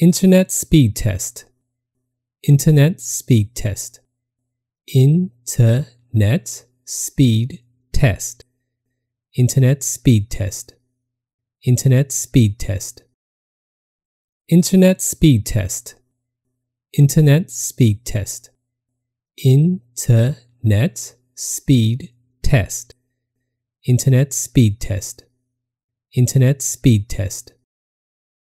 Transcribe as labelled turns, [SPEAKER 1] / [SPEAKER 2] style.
[SPEAKER 1] Internet speed test. Internet speed test. Internet speed test. Internet speed test. Internet speed test. Internet speed test. Internet speed test. Internet speed test. Internet speed test. Internet speed test.